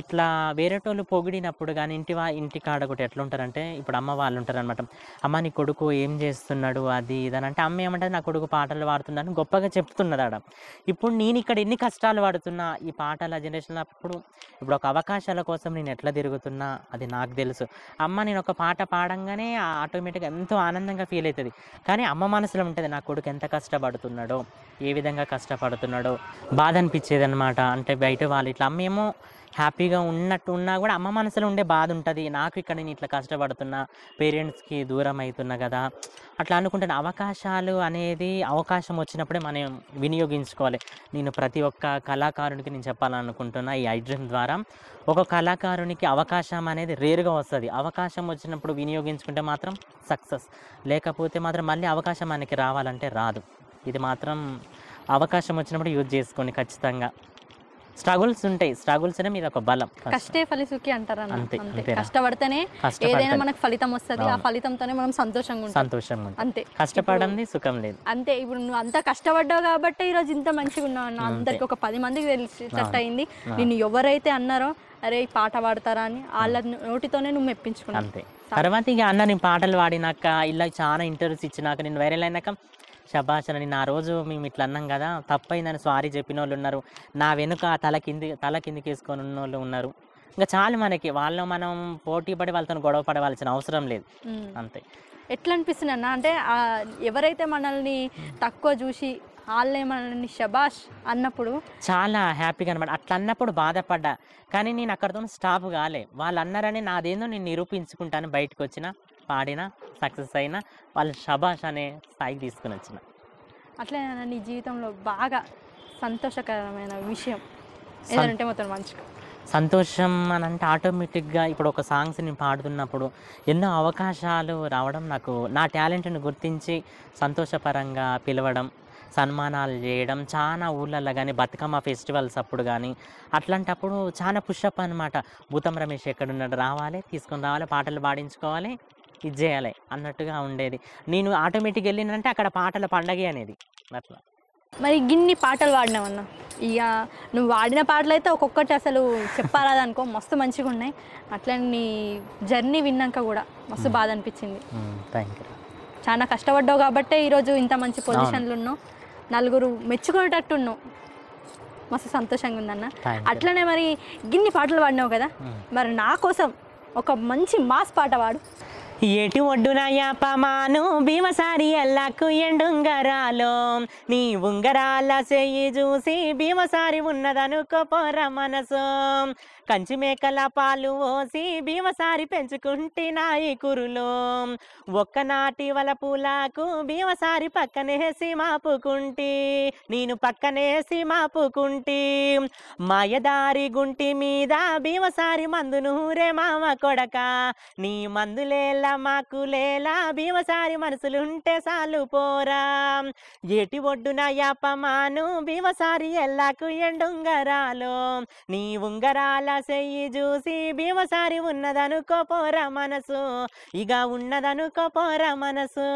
ఇట్లా వేరేటోళ్ళు పొగిడినప్పుడు కానీ ఇంటివా ఇంటికాడ ఒకటి ఎట్లుంటారంటే ఇప్పుడు అమ్మ వాళ్ళు ఉంటారనమాట అమ్మ నీ కొడుకు ఏం చేస్తున్నాడు అది ఇదని అంటే అమ్మ ఏమంటే నా కొడుకు పాటలు పాడుతున్నాను గొప్పగా చెప్తున్నది ఆడ ఇప్పుడు నేను ఇక్కడ ఎన్ని కష్టాలు పడుతున్నా ఈ పాటల జనరేషన్ అప్పుడు ఇప్పుడు ఒక అవకాశాల కోసం నేను ఎట్లా తిరుగుతున్నా అది నాకు తెలుసు అమ్మ నేను ఒక పాట పాడంగానే ఆటోమేటిక్గా ఎంతో ఆనందంగా ఫీల్ అవుతుంది కానీ అమ్మ మనసులో ఉంటుంది నా కొడుకు ఎంత కష్టపడుతున్నాడో ఏ విధంగా కష్టపడుతున్నాడో బాధ అనిపించేది అనమాట అంటే బయట వాళ్ళు ఇట్లా అమ్మ ఏమో హ్యాపీగా ఉన్నట్టు ఉన్నా కూడా అమ్మ మనసులో ఉండే బాధ ఉంటుంది నాకు ఇక్కడ నేను ఇట్లా కష్టపడుతున్నా పేరెంట్స్కి దూరం అవుతున్నా కదా అట్లా అనుకుంటున్న అవకాశాలు అనేది అవకాశం వచ్చినప్పుడే మనం వినియోగించుకోవాలి నేను ప్రతి ఒక్క కళాకారునికి నేను చెప్పాలనుకుంటున్నా ఈ ఐడ్రీమ్ ద్వారా ఒక కళాకారునికి అవకాశం అనేది రేరుగా వస్తుంది అవకాశం వచ్చినప్పుడు వినియోగించుకుంటే మాత్రం సక్సెస్ లేకపోతే మాత్రం మళ్ళీ అవకాశం మనకి రావాలంటే రాదు ఇది మాత్రం అవకాశం వచ్చినప్పుడు యూజ్ చేసుకోండి ఖచ్చితంగా స్ట్రగుల్స్ ఉంటాయి స్ట్రగుల్స్ అనే మీద ఒక బలం కష్టే
ఫలిసుకి అంటారు అంతే కష్టపడితేనే ఏదైనా మనకు ఫలితం వస్తుంది ఆ ఫలితంతోనే మనం సంతోషంగా ఉంటాం
సంతోషంగా అంతే కష్టపడండి సుఖం లేదు
అంతే ఇప్పుడు నువ్వు అంత కష్టపడ్డావు కాబట్టి ఈ రోజు ఇంత మంచిగా ఉన్నావు అన్న అందరికి ఒక పది మందికి సెట్ అయింది నిన్ను ఎవరైతే అన్నారో అరే ఈ పాట పాడతారా అని వాళ్ళ నోటితోనే నువ్వు మెప్పించుకున్నావు అంతే
తర్వాత ఇక అన్న నేను పాటలు పాడినాక ఇలా చాలా ఇంటర్వ్యూస్ ఇచ్చినాక నేను వైరల్ అయినాక షబాష్ అని నా రోజు మేము ఇట్లా అన్నాం కదా తప్పైందని సారీ చెప్పిన వాళ్ళు ఉన్నారు నా వెనుక తల కింది తల కిందికి వేసుకొని ఉన్న వాళ్ళు ఉన్నారు ఇంకా చాలు మనకి వాళ్ళు మనం పోటీ పడి వాళ్ళతో గొడవ పడవలసిన అవసరం లేదు అంతే
ఎట్లా అనిపిస్తుంది అన్న అంటే ఎవరైతే మనల్ని తక్కువ చూసి వాళ్ళే మనల్ని షబాష్ అన్నప్పుడు
చాలా హ్యాపీగా అనమాట అట్లా అన్నప్పుడు బాధపడ్డా కానీ నేను అక్కడతో స్టాప్ కాలే వాళ్ళు అన్నారని నాదేందో నేను నిరూపించుకుంటాను బయటకు వచ్చిన పాడినా సక్సెస్ అయినా వాళ్ళు షబాష్ అనే స్థాయికి తీసుకుని వచ్చిన
అట్లే నీ జీవితంలో బాగా సంతోషకరమైన విషయం ఏదంటే మొత్తం మంచిగా
సంతోషం అని అంటే ఆటోమేటిక్గా ఇప్పుడు ఒక సాంగ్స్ నేను పాడుతున్నప్పుడు ఎన్నో అవకాశాలు రావడం నాకు నా టాలెంట్ని గుర్తించి సంతోషపరంగా పిలవడం సన్మానాలు చేయడం చాలా ఊళ్ళల్లో కానీ బతుకమ్మ ఫెస్టివల్స్ అప్పుడు కానీ అట్లాంటప్పుడు చాలా పుషప్ అనమాట భూతం రమేష్ ఎక్కడున్నాడు రావాలి తీసుకొని రావాలి పాటలు పాడించుకోవాలి ఇది చేయాలి అన్నట్టుగా ఉండేది నేను ఆటోమేటిక్ వెళ్ళినంటే అక్కడ పాటల పండగ అనేది అట్లా
మరి గిన్ని పాటలు వాడినావన్న ఇక నువ్వు వాడిన పాటలు అయితే ఒక్కొక్కటి అసలు చెప్పాలదనుకో మస్తు మంచిగా ఉన్నాయి అట్లా నీ జర్నీ విన్నాక కూడా మస్తు బాధ అనిపించింది చాలా కష్టపడ్డావు కాబట్టే ఈరోజు ఇంత మంచి పొజిషన్లు ఉన్నావు నలుగురు మెచ్చుకునేటట్టు ఉన్నావు మస్తు సంతోషంగా ఉందన్న అట్లనే మరి గిన్ని పాటలు పాడినావు కదా మరి
నా కోసం ఒక మంచి మాస్ పాట వాడు ఎటు ఒడ్డున యాపమాను భీమసారి ఎల్లకు ఎండుంగరాలో నీ ఉంగరాల చెయ్యి చూసి భీమసారి ఉన్నదనుకోపోర మనసు కంచి మేకల పాలు ఓసి భీమసారి పెంచుకుంటున్నాయి కురులో ఒక్కనాటి వల పూలకు భీమసారి పక్కనేసి మాపుకుంటి నేను పక్కనేసి మాపుకుంటి మాయదారి గుంటి మీద భీమసారి నూరే మామ కొడక నీ మందులేలా మాకులేలా భీమసారి మనసులుంటే సాలు పోరా ఏటి ఒడ్డున యాపమాను భీమసారి ఎల్లాకు ఎండుంగరాలు నీ ఉంగరాల చెయ్యి చూసి భీమసారి ఉన్నదనుకోపోరా మనసు ఇక ఉన్నదనుకోపోరా మనసు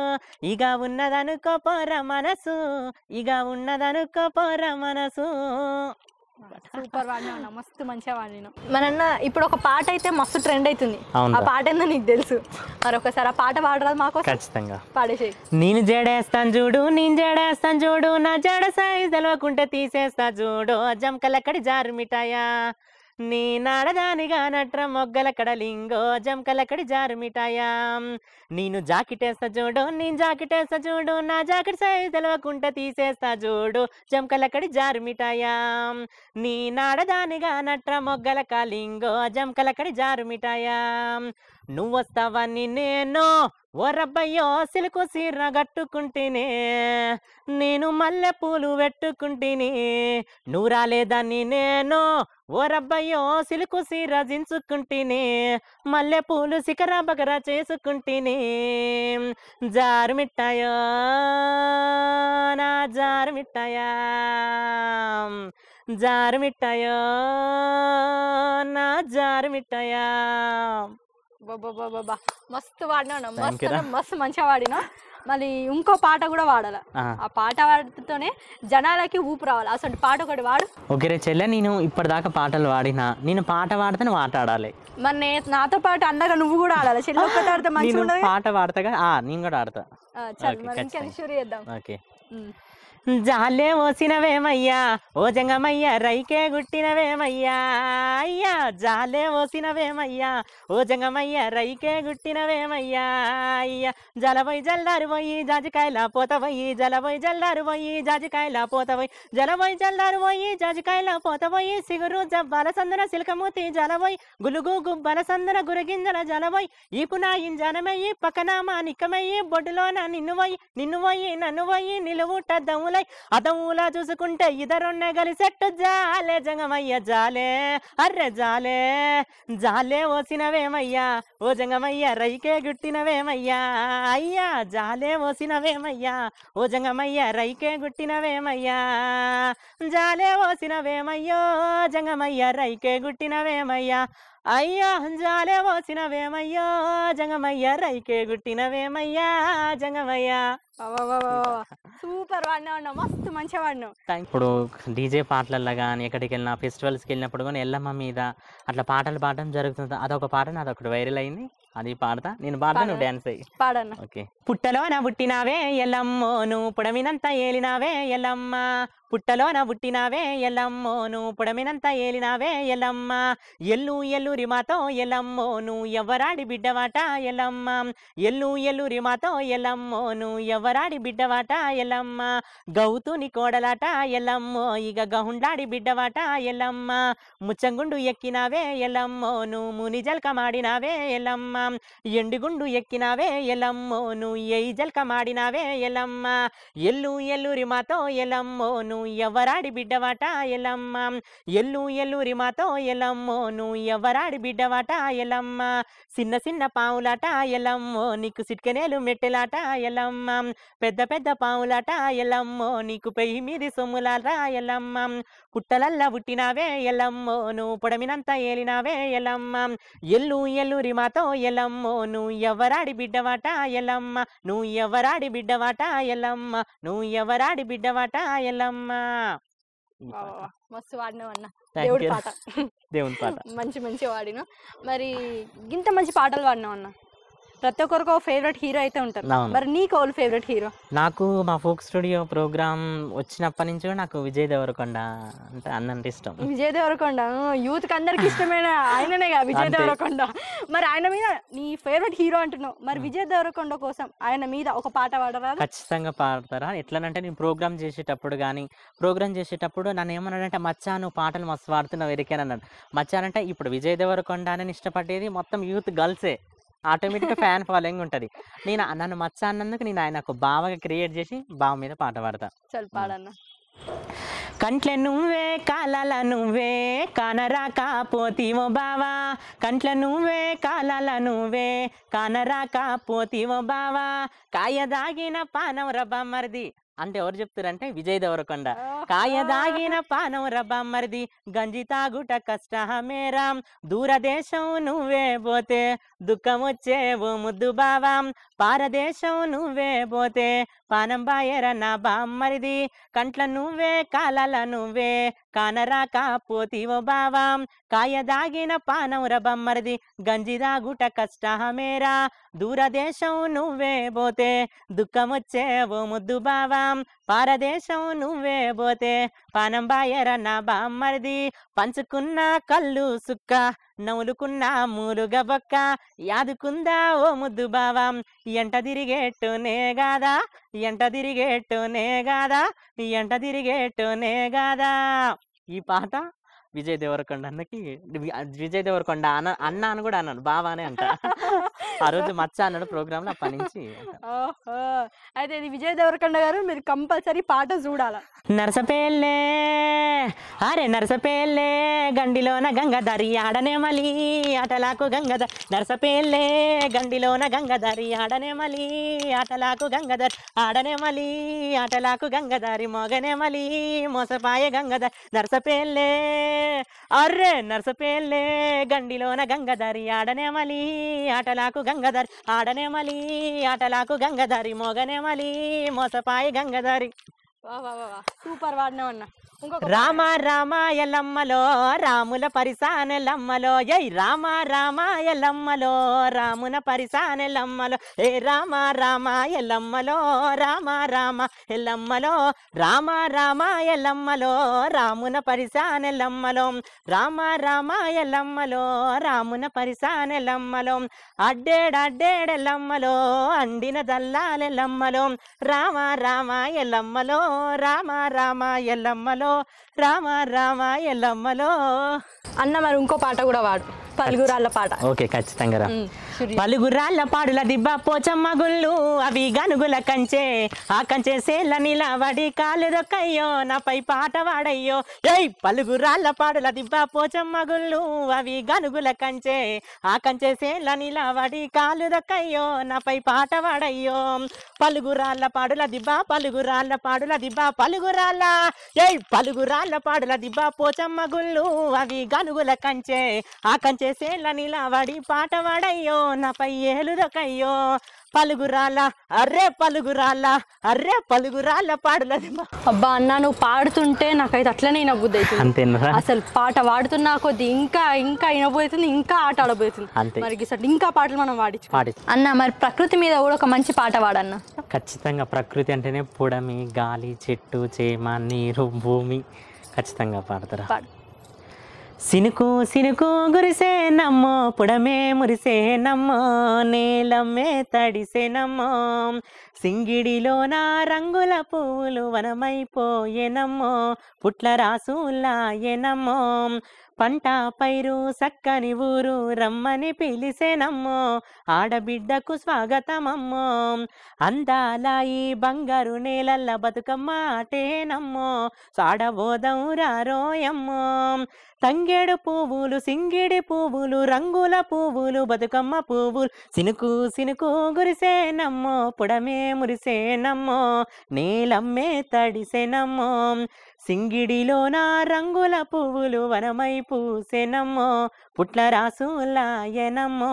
ఇక ఉన్నదనుకోపోరా మనసు ఇక ఉన్నదనుకోపోరా మనసు
సూపర్ వాడినా మస్తు మంచిగా మనన్న
ఇప్పుడు ఒక పాట అయితే మస్తు ట్రెండ్ అవుతుంది ఆ పాట ఏందో నీకు తెలుసు మరొకసారి ఆ పాట పాడరాదు మాకు ఖచ్చితంగా పాడేసే నేను జడేస్తాను చూడు నేను జడేస్తాను చూడు నా జడ సైజ్ తెలవకుంటే తీసేస్తా చూడు జంకలక్కడి జారు మిఠాయా నీ నాడదానిగా నట్ర మొగ్గల కడలింగో జంకలకడి జారు మిఠాయా నేను జాకిటేస్తా చూడు నేను జాకిటేస్తా చూడు నా జాకెట్ సైజ్ తెలవకుంటే తీసేస్తా చూడు జంకలకడి జారు మిఠాయా నీ నాడదానిగా నట్ర మొగ్గల కలింగో జంకలకడి జారు మిఠాయా నువ్వు వస్తావని నేను ఒరబ్బయ్యో సిలుకు సిర్ర కట్టుకుంటేనే నేను మల్లె పూలు పెట్టుకుంటేని నువ్వు రాలేదని నేను ఓరబ్బయ్యో సిలుకు సీర జించుకుంటేనే మల్లె పూలు శిఖర బగర చేసుకుంటేని జారుమిట్టాయో నా జారుమిట్టాయా జారుమిట్టాయో నా జారుమిట్టాయా
మస్తు వాడినా మస్తు
మస్తు మంచిగా వాడినా
మళ్ళీ ఇంకో పాట కూడా వాడాలి ఆ పాట వాడితేనే జనాలకి ఊపు రావాలి అసలు పాట ఒకటి వాడు
ఓకే చెల్లె నేను ఇప్పటిదాకా పాటలు వాడినా నేను పాట వాడితే ఆట ఆడాలి మరి నాతో పాటు అండగా నువ్వు కూడా ఆడాలి చెల్లె ఒక్కటి ఆడితే మంచిగా పాట వాడతా నేను కూడా ఆడతా చల్ చేద్దాం ఓకే జాలే ఓసినవేమయ్యా ఓ జంగమయ్యా రైకే గుట్టినవేమయ్యా అయ్యా జాలే ఓసినవేమయ్యా ఓ జంగమయ్యా రైకే గుట్టినవేమయ్యా అయ్యా జలబోయి పోయి జాజికాయల పోతబోయి జలబోయి జల్లారు పోయి జాజికాయల పోతబోయి జలబోయి జల్లారు పోయి జాజికాయల పోతబోయి సిగురు జబ్బాల సందన సిలకమూతి జలబోయి గులుగు గుబ్బల సందన గురగింజల జలబోయి ఈపునా ఇంజనమయ్యి పక్కన మా నిక్కమయ్యి బొడ్డులోన నిన్ను పోయి నిన్ను పోయి నన్ను పోయి నిలువుట దమ్ముల జాలై అతములా చూసుకుంటే గలి సెట్టు జాలే జంగమయ్య జాలే అర్రె జాలే జాలే ఓసినవేమయ్యా ఓ జంగమయ్య రైకే గుట్టినవేమయ్యా అయ్యా జాలే ఓసినవేమయ్యా ఓ జంగమయ్య రైకే గుట్టినవేమయ్యా జాలే ఓసినవేమయ్యో జంగమయ్య రైకే గుట్టినవేమయ్యా అయ్యా అంజాలే వచ్చినవేమయ్యా జంగమయ్య రైకే గుట్టినవేమయ్యా జంగమయ్యా సూపర్
వాడినా మస్తు మంచిగా వాడిన
ఇప్పుడు డీజే పాటలల్లో కానీ ఎక్కడికి వెళ్ళినా ఫెస్టివల్స్కి వెళ్ళినప్పుడు కానీ ఎల్లమ్మ మీద అట్లా పాటలు పాడడం జరుగుతుంది అదొక పాట నాది ఒకటి వైరల్ అయింది అది పాడతా నేను పాడతా నువ్వు డాన్స్ అయ్యి పాడను ఓకే పుట్టలోన పుట్టినావే ఎల్లమ్మో నువ్వు పుడమినంత ఏలినావే ఎల్లమ్మ ಪುಟ್ಟಲೋನ ಹುಟ್ಟಿನಾವೇ ಎಲ್ಲಮ್ಮೋನು ಪುಡಮಿನಂತ ಏಲಿನಾವೇ ಎಲ್ಲಮ್ಮ ಎಲ್ಲೂ ಎಲ್ಲೂರಿ ಮಾತೋ ಎಲ್ಲಮ್ಮೋನು ಎವ್ವರಾಡಿ ಬಿಡ್ಡವಾಟ ಎಲ್ಲಮ್ಮ ಎಲ್ಲೂ ಎಲ್ಲೂರಿ ಮಾತೋ ಎಲ್ಲಮ್ಮೋನು ಎವ್ವರಾಡಿ ಬಿಡ್ಡವಾಟ ಎಲ್ಲಮ್ಮ ಗೌತುನಿ ಕೋಡಲಾಟ ಎಲ್ಲಮ್ಮೋ ಈಗ ಗಹುಂಡಾಡಿ ಬಿಡ್ಡವಾಟ ಎಲ್ಲಮ್ಮ ಮುಚ್ಚಂಗುಂಡು ಎಕ್ಕಿನಾವೇ ಎಲ್ಲಮ್ಮೋನು ಮುನಿ ಜಲ್ಕ ಮಾಡಿನಾವೇ ಎಲ್ಲಮ್ಮ ಎಂಡಿಗುಂಡು ಎಕ್ಕಿನಾವೇ ಎಲ್ಲಮ್ಮೋನು ಎೈ ಜಲ್ಕ ಮಾಡಿನಾವೇ ಎಲ್ಲಮ್ಮ ಎಲ್ಲೂ ಎಲ್ಲೂರಿ ಮಾತೋ ಎಲ್ಲಮ್ಮೋನು నువ్వు ఎవరాడి బిడ్డవాట ఎలమ్మ ఎల్లు ఎల్లూరి మాతో ఎలమ్మో నువ్వు ఎవరాడి బిడ్డవాట ఎలమ్మ చిన్న చిన్న పావులాట ఎలమ్మో నీకు సిట్కనేలు మెట్టెలాట ఎలమ్మ పెద్ద పెద్ద పావులాట ఎలమ్మో నీకు పెయ్యి మీది సొమ్ములాట ఎలమ్మ పుట్టలల్ల ಹುಟ್ಟಿನಾವೇ ఎల్లమ్మోను పొడమినంత ఏలినావే ఎల్లమ్మ ఎల్లు ఎల్లురి మాతో ఎల్లమ్మో నువ్వు ఎవరాడి బిడ్డవాట ఎల్లమ్మ నువ్వు ఎవరాడి బిడ్డవాట ఎల్లమ్మ నువ్వు ఎవరాడి బిడ్డవాట ఎల్లమ్మ
మస్తు వాడినావు అన్న దేవుడి పాట
దేవుని పాట మంచి మంచి వాడినా మరి
ఇంత మంచి పాటలు వాడినావు అన్నా ప్రతి ఒక్కరికి ఒక ఫేవరెట్ హీరో అయితే ఉంటారు మరి నీకు కోల్ ఫేవరెట్ హీరో
నాకు మా ఫోక్ స్టూడియో ప్రోగ్రామ్ వచ్చినప్పటి నుంచి నాకు విజయ్ దేవరకొండ అంటే అన్నంటే ఇష్టం
విజయ్ దేవరకొండ యూత్ కి అందరికి ఇష్టమైన ఆయననే కదా విజయ్ దేవరకొండ మరి ఆయన మీద నీ ఫేవరెట్ హీరో అంటున్నావు మరి విజయ్ దేవరకొండ కోసం ఆయన మీద ఒక పాట పాడరా
ఖచ్చితంగా పాడతారా ఎట్లనంటే నేను ప్రోగ్రామ్ చేసేటప్పుడు కానీ ప్రోగ్రామ్ చేసేటప్పుడు నన్ను ఏమన్నాడంటే మచ్చా నువ్వు పాటలు మస్తు పాడుతున్నావు ఎరికేనన్నాడు మచ్చానంటే అంటే ఇప్పుడు విజయ్ దేవరకొండ అని ఇష్టపడేది మొత్తం యూత్ గర్ల్సే ఆటోమేటిక్గా ఫ్యాన్ ఫాలోయింగ్ ఉంటుంది నేను నన్ను మచ్చ అన్నందుకు నేను ఆయన ఒక బావగా క్రియేట్ చేసి బావ మీద పాట పాడతా చల్ కంట్ల నువ్వే కాలాల నువ్వే కానరా కాపోతీవో బావా కంట్ల నువ్వే కాలాల నువ్వే కానరా కాపోతీవో బావా కాయ దాగిన పానం రబ్బ మరిది అంటే ఎవరు చెప్తారంటే విజయ్ దేవరకొండ కాయ దాగిన పానం రబ్బమ్మరిది గంజి తాగుట కష్టమేరా దూరదేశం నువ్వే పోతే దుఃఖం వచ్చే ఓ ముద్దు బావాం పారదేశం నువ్వే పోతే పానం బాయర నా బామ్మరిది కంట్ల నువ్వే కాలాల నువ్వే కానరాక పోతివో బావాం దాగిన పానం రబమ్మరిది గుట కష్టమేరా దూరదేశం నువ్వే పోతే దుఃఖమొచ్చే ఓ ముద్దు బావాం పారదేశం నువ్వే పోతే పానం బాయర నా బామ్మరిది పంచుకున్న కళ్ళు సుక్క నవ్వులుకున్నా మూలుగ గబక్క యాదుకుందా ఓ ముద్దు బావం ఎంట తిరిగేట్టునే గాదా ఎంట తిరిగేట్టునే గాదా ఎంట తిరిగేట్టునే గాదా ఈ పాట విజయ్ దేవరకొండ అన్నకి విజయ్ దేవరకొండ అన్న అన్న అని కూడా అన్నాడు బాబా అని అంట ఆ రోజు మచ్చ అన్నాడు ప్రోగ్రామ్ లో అప్పటి నుంచి
ఓహో అయితే ఇది విజయ్ దేవరకొండ గారు మీరు కంపల్సరీ పాట చూడాల
నరసపేళ్ళే అరే నరసపేళ్ళే గండిలోన గంగధరి మలి ఆటలాకు గంగధర్ నరసపేళ్ళే గండిలోన గంగధరి మలి ఆటలాకు గంగధర్ ఆడనే మలి ఆటలాకు గంగధారి మలి మోసపాయ గంగధర్ నరసపేళ్ళే అర్రే నర్సపేల్లే గండిలోన గంగధరి ఆడనే మలి ఆటలాకు ఆడనే మలి ఆటలాకు మోగనే మలి మోసపాయి గంగధరి
సూపర్ వాడినావన్నా రామ రామ
రామాయలమ్మలో రాముల పరిసానెలమ్మలో జై రామ రామ రామాయలమ్మలో రామున పరిసానెలమ్మలో ఏ రామ రామ రామాయలమ్మలో రామ రామ ఎల్లమ్మలో రామ రామ రామాయలమ్మలో రామున పరిసానెలమ్మలో రామ రామ రామాయలమ్మలో రామున పరిసానెలమ్మలో అడ్డేడడ్డేడెలమ్మలో అండిన దల్లాలెలమ్మలో రామ రామ రామాయలమ్మలో రామ రామ రామాయలమ్మలో Oh. రామ రామా ఎల్లమ్మలో అన్న మరి ఇంకో పాట కూడా వాడు పలుగురాళ్ళ పాట ఓకే ఖచ్చితంగా రా పలుగురాళ్ళ పాడుల దిబ్బ పోచమ్మ గుళ్ళు అవి గనుగుల కంచే ఆ కంచే సేల నిలబడి కాలు నా నాపై పాట వాడయ్యో ఏయ్ పలుగురాళ్ళ పాడుల దిబ్బ పోచమ్మ గుళ్ళు అవి గనుగుల కంచే ఆ కంచే సేల నిలబడి కాలు నా నాపై పాట వాడయ్యో పలుగురాళ్ళ పాడుల దిబ్బ పలుగురాళ్ళ పాడుల దిబ్బ పలుగురాళ్ళ ఏయ్ పలుగురాళ్ళ ఆళ్ళపాడల దిబ్బా పోచమ్మ గుళ్ళు అవి గనుగుల కంచే ఆ కంచే సేళ్ళ నిలవడి పాటవాడయ్యో నాపై ఏలుదకయ్యో పలుగురాల అర్రే పలుగురాల అర్రే పలుగురాల పాడలది అబ్బా అన్న నువ్వు పాడుతుంటే నాకైతే అట్లనే
వినబుద్ధి అవుతుంది అసలు పాట పాడుతున్నా కొద్ది ఇంకా ఇంకా వినబోతుంది ఇంకా ఆట ఆడబోతుంది మరి ఇంకా పాటలు మనం పాడి అన్న మరి ప్రకృతి మీద కూడా ఒక మంచి పాట పాడన్న
ఖచ్చితంగా ప్రకృతి అంటేనే పొడమి గాలి చెట్టు చేమ నీరు భూమి ఖచ్చితంగా పాడతారా సినుకు సినుకు గురిసే నమ్మో పుడమే మురిసే నమ్మో నేలమ్మే తడిసే నమ్మో సింగిడిలో నా రంగుల పువ్వులు వనమైపోయేనమ్మో పుట్ల రాసులాయనమ్మో పంట పైరు సక్కని ఊరు రమ్మని పిలిసేనమ్మో ఆడబిడ్డకు స్వాగతమమ్మో అందాలాయి బంగారు నేలల్ల బతుకమ్మ ఆటేనమ్మో సాడబోదం రారోయమ్మో తంగేడు పువ్వులు సింగిడి పువ్వులు రంగుల పువ్వులు బతుకమ్మ పువ్వులు సినుకు సినుకు గురిసేనమ్మో పుడమే నమ్మో నీలమ్మే సింగిడిలో సింగిడిలోన రంగుల పువ్వులు వనమై పూసేనమ్మో పుట్ల రాసులాయనమ్మో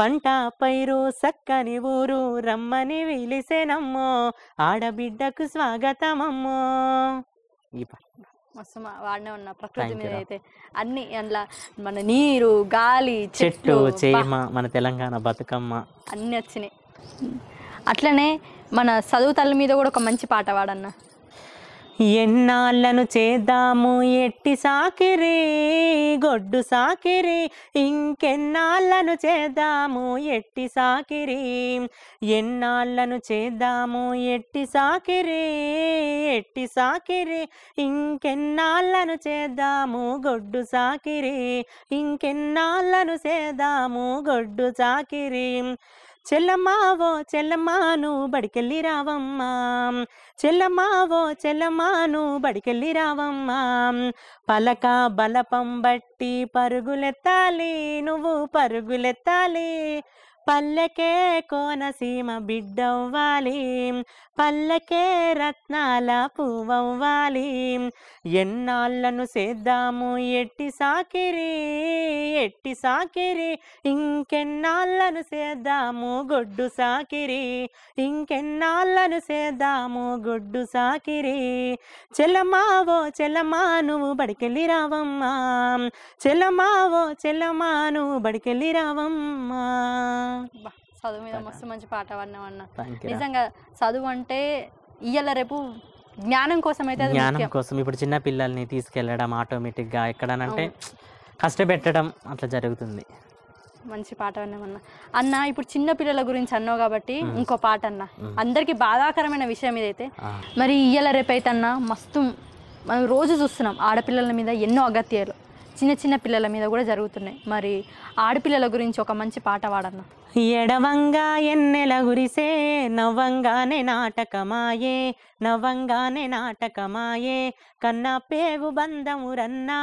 పంట పైరు సక్కని ఊరు రమ్మని విలిసేనమ్మో ఆడబిడ్డకు స్వాగతమమ్మో ఈ మస్తు
వాడనే ఉన్న ప్రకృతి మీద అయితే అన్ని అందులో మన నీరు గాలి చెట్టు చేమ
మన తెలంగాణ బతుకమ్మ
అన్ని వచ్చినాయి అట్లనే మన చదువు తల్లి మీద కూడా ఒక మంచి పాట వాడన్నా
ఎన్నాళ్ళను చేద్దాము ఎట్టి సాకిరే గొడ్డు సాకిరి ఇంకెన్నాళ్ళను చేద్దాము ఎట్టి సాకిరి ఎన్నాళ్ళను చేద్దాము ఎట్టి సాకిరే ఎట్టి సాకిరే ఇంకెన్నాళ్ళను చేద్దాము గొడ్డు సాకిరే ఇంకెన్నాళ్ళను చేద్దాము గొడ్డు సాకిరి చెల్లమ్మావో చెల్లమ్మాను బడికెళ్ళి రావమ్మా చెల్లమ్మావో చెల్లమ్మాను బడికెళ్ళి రావమ్మా పలక బలపం బట్టి పరుగులెత్తాలి నువ్వు పరుగులెత్తాలి పల్లెకే కోనసీమ బిడ్డవ్వాలి పల్లకే రత్నాల పువ్వవ్వాలి ఎన్నాళ్ళను సేద్దాము ఎట్టి సాకిరి ఎట్టి సాకిరి ఇంకెన్నాళ్ళను సేద్దాము గొడ్డు సాకిరి ఇంకెన్నాళ్ళను సేద్దాము గొడ్డు సాకిరి చెలమావో చెలమా నువ్వు బడికెళ్ళి రావమ్మా చెలమావో చెలమా నువ్వు బడికెళ్ళి రావమ్మా
చదువు మీద మస్తు మంచి పాట పడినావు అన్న నిజంగా చదువు అంటే ఇయ్యల రేపు జ్ఞానం కోసం అయితే జ్ఞానం
కోసం ఇప్పుడు చిన్న పిల్లల్ని తీసుకెళ్ళడం గా ఎక్కడనంటే కష్టపెట్టడం అట్లా జరుగుతుంది
మంచి పాట అన్నామన్న అన్న ఇప్పుడు చిన్న పిల్లల గురించి అన్నావు కాబట్టి ఇంకో పాట అన్న అందరికి బాధాకరమైన విషయం ఇదైతే మరి ఇయ్యల రేపు అయితే అన్న మస్తు మనం రోజు చూస్తున్నాం ఆడపిల్లల మీద ఎన్నో అగత్యాలు చిన్న చిన్న పిల్లల మీద కూడా జరుగుతున్నాయి మరి ఆడపిల్లల గురించి ఒక మంచి పాట వాడన్నా
ఎడవంగా ఎన్నెల గురిసే నవ్వంగానే నాటకమాయే నవ్వంగానే నాటకమాయే కన్నా పేగు బంధమురన్నా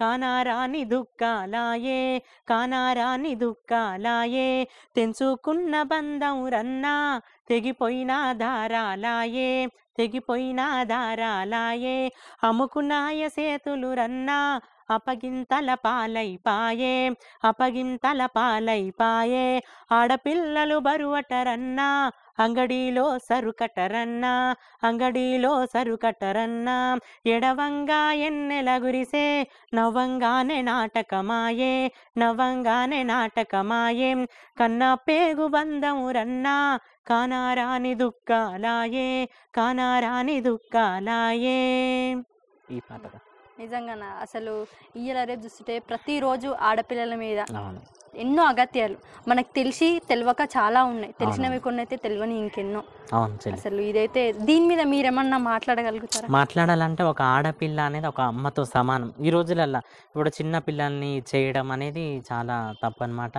కానారాని దుఃఖాలాయే కానారాని దుఃఖాలాయే తెంచుకున్న బంధమురన్నా తెగిపోయిన దారాలాయే తెగిపోయిన దారాలాయే అమ్ముకున్నాయ సేతులు రన్నా అపగింతల పాలైపాయే అపగింతల పాలైపాయే ఆడపిల్లలు బరువటరన్నా అంగడిలో సరుకటరన్నా అంగడిలో సరుకటరన్నా ఎడవంగా ఎన్నెల గురిసే నవ్వంగానే నాటకమాయే నవ్వంగానే నాటకమాయే కన్నా పేగు బంధము రన్నా కానారాని దుఃఖాలాయే కానారాని దుఃఖాలాయే ఈ పాట
నిజంగా అసలు ఇయ్యల రేపు చూస్తుంటే ప్రతిరోజు ఆడపిల్లల మీద ఎన్నో అగత్యాలు మనకు తెలిసి తెలియక చాలా ఉన్నాయి తెలిసినవి కొన్ని అయితే తెలియని ఇంకెన్నో అసలు ఇదైతే దీని మీద మీరేమన్నా మాట్లాడగలుగుతారా
మాట్లాడాలంటే ఒక ఆడపిల్ల అనేది ఒక అమ్మతో సమానం ఈ రోజులల్లా ఇప్పుడు చిన్న పిల్లల్ని చేయడం అనేది చాలా తప్పనమాట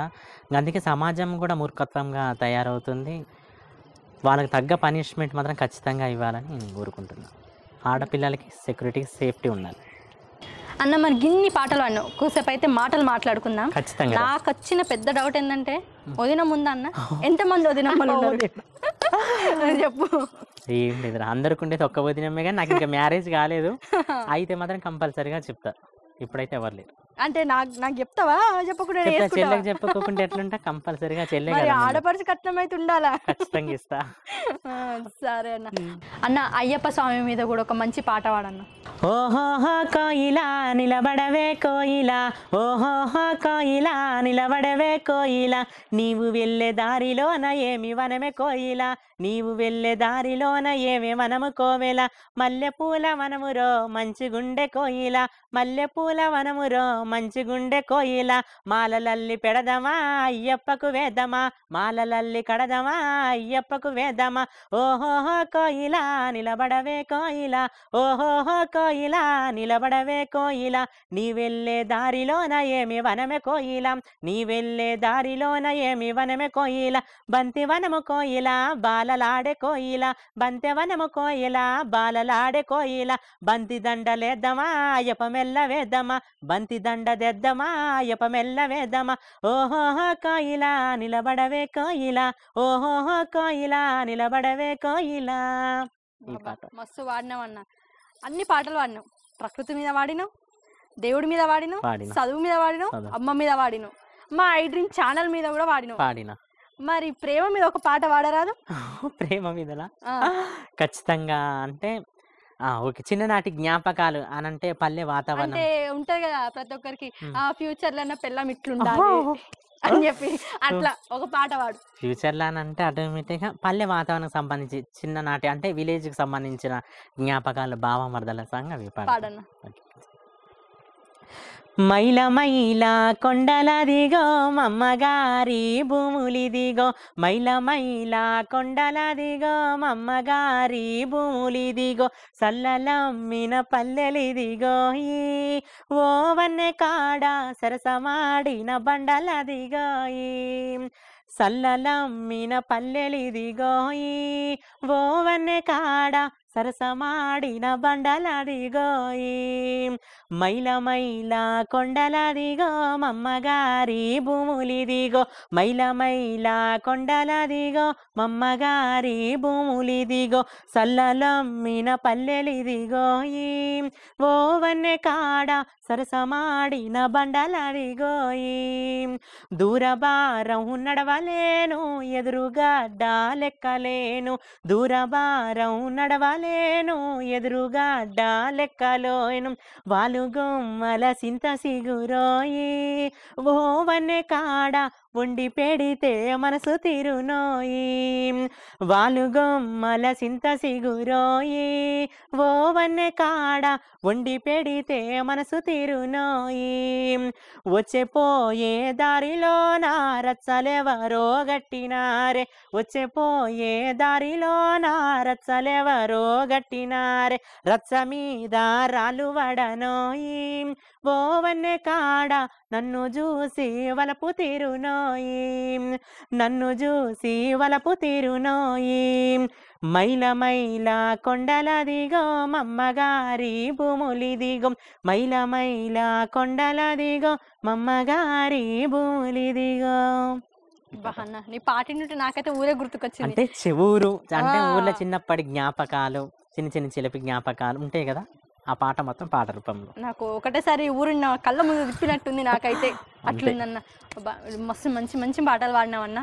అందుకే సమాజం కూడా మూర్ఖత్వంగా తయారవుతుంది వాళ్ళకి తగ్గ పనిష్మెంట్ మాత్రం ఖచ్చితంగా ఇవ్వాలని కోరుకుంటున్నాను ఆడపిల్లలకి సెక్యూరిటీ సేఫ్టీ ఉండాలి
అన్న మరి గిన్ని పాటలు అన్న కూసేపు అయితే మాటలు మాట్లాడుకుందాం ఖచ్చితంగా నాకు వచ్చిన పెద్ద డౌట్ ఏంటంటే వదిన ముందా అన్న ఎంతమంది వదినమ్మలు చెప్పు
ఏం లేదు అందరికి ఒక్క వదినమ్మే కానీ నాకు ఇంకా మ్యారేజ్ కాలేదు అయితే మాత్రం కంపల్సరీగా చెప్తా ఇప్పుడైతే ఎవరు లేరు
అంటే నాకు నాకు చెప్తావా చెప్పకుండా చెల్లెకి
చెప్పకుండా ఎట్లుంటా కంపల్సరీగా చెల్లె ఆడపడుచు
కట్నం అయితే ఉండాలా
ఖచ్చితంగా ఇస్తా
సరే అన్న అన్న అయ్యప్ప స్వామి మీద కూడా ఒక మంచి పాట పాడన్న
ఓహోహో కోయిలా నిలబడవే కోయిలా ఓహోహో కోయిలా నిలబడవే కోయిలా నీవు వెళ్ళే దారిలోన ఏమి వనమే కోయిలా నీవు వెళ్ళే దారిలోన ఏమి మనము కోవెలా మల్లెపూల మనమురో మంచిగుండె కోయిలా మల్లెపూల వనమురో మంచిగుండె కోయిల మాలలల్లి పెడదమా అయ్యప్పకు వేదమా మాలలల్లి కడదమా అయ్యప్పకు వేదమా ఓహోహో కోయిల నిలబడవే కోయిల ఓహోహో కోయిల నిలబడవే కోయిల నీ వెళ్ళే దారిలోన ఏమి వనమే కోయిల నీ వెళ్ళే దారిలోన ఏమి వనమే కోయిల బంతి వనము కోయిల బాలలాడే కోయిల బంతి వనము కోయిల బాలలాడే కోయిల బంతి దండలేద్దమా అయ్యప్ప మెల్ల వేద్దమా బంతి దండ దండదెద్దమా ఎప మెల్లవేద్దమా ఓహోహో కాయిలా నిలబడవే కాయిలా ఓహోహో కాయిలా నిలబడవే కాయిలా
మస్తు వాడినాం అన్న అన్ని పాటలు వాడినావు ప్రకృతి మీద వాడినావు దేవుడి మీద వాడిను చదువు మీద వాడిను అమ్మ మీద వాడిను మా ఐ డ్రీమ్ ఛానల్ మీద కూడా వాడిను వాడినా మరి ప్రేమ మీద ఒక పాట వాడరాదు
ప్రేమ మీదలా ఖచ్చితంగా అంటే ఆ! ఓకే. చిన్ననాటి జ్ఞాపకాలు అనంటే పల్లె వాతావరణం. అంటే
ఉంటది కదా! ప్రతి ఒక్కరికి ఆ ఫ్యూచర్ లో పిల్లం ఇట్లుండాలి అని చెప్పి అట్లా ఒక పాట
ఫ్యూచర్ లో అనంటే గా పల్లె వాతావరణం సంబంధించి చిన్ననాటి అంటే విలేజ్ కి సంబంధించిన జ్ఞాపకాలు భావమర్దాల సాంగ్ అవి మైల మైల కొండలదిగో మమ్మగారి భూములిదిగో మైల మైల కొండలదిగో మమ్మగారి భూములిదిగో సల్లలమ్మిన పల్లెలిదిగో ఈ ఓవన్నె కాడ సరసమాడిన బండలదిగో ఈ సల్లలమ్మిన పల్లెలిదిగో ఈ ఓవన్నె కాడ సరసమాడిన బండలదిగోయి మైల మైల కొండలదిగో మమ్మగారి భూములిదిగో మైల మైల కొండలదిగో మమ్మగారి భూములిదిగో సల్లలమ్మిన పల్లెలిదిగోయి ఓవన్నె కాడ సరసమాడిన బండలదిగోయి దూరభారం నడవలేను ఎదురుగడ్డ లెక్కలేను దూరభారం నడవలేను వాలేను ఎదురుగా డాలెక్కలోయను వాలుగుమ్మల సింత సిగురోయి ఓవన్నె కాడ ఉండి పెడితే మనసు తిరునోయి వాలు గొమ్మల చింత సిగురోయి ఓవన్నె కాడ ఉండి పెడితే మనసు తిరునోయి వచ్చే పోయే దారిలో నారచ్చలెవరో గట్టినారే వచ్చే పోయే దారిలో నారచ్చలెవరో గట్టినారే రచ్చ మీద రాలు వడనోయి ఓవన్నె కాడ నన్ను చూసి వలపు తీరునాయి నన్ను చూసి వలపు తీరునాయి మైల మైల కొండలదిగో మమ్మగారి దిగో మైల మైల కొండలదిగో మమ్మగారి దిగో నీ
నుండి నాకైతే ఊరే గుర్తుకొచ్చింది అంటే
చెవూరు అంటే ఊర్లో చిన్నప్పటి జ్ఞాపకాలు చిన్న చిన్న చిలిపి జ్ఞాపకాలు ఉంటాయి కదా ఆ పాట మొత్తం పాట రూపంలో
నాకు ఒకటేసారి ఊరిని కళ్ళ ముందు తిప్పినట్టుంది నాకైతే అట్లుందన్న మస్తు మంచి మంచి పాటలు పాడినావన్న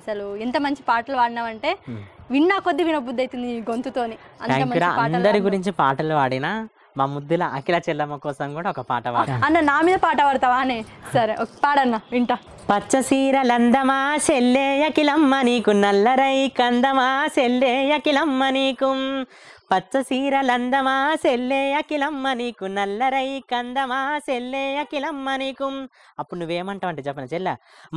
అసలు ఎంత మంచి పాటలు పాడినావంటే hmm. విన్నా కొద్ది వినబుద్ధి అవుతుంది ఈ గొంతుతోని అందరి గురించి
పాటలు పాడినా మా ముద్దుల అఖిల చెల్లమ్మ కోసం కూడా ఒక పాట పాడా అన్న నా మీద పాట పాడతావా అనే సరే ఒక పాడన్న వింటా పచ్చ సీరలందమా సెల్లే అఖిలమ్మ నీకు నల్లరై కందమా చెల్లే అఖిలమ్మ నీకు పచ్చ సీరలందమా సెల్లే అఖిలమ్మ నీకు నల్లరై కందమా సెల్లే అఖిలమ్మ నీకు అప్పుడు నువ్వేమంటావు అంటే చెప్పను చెల్ల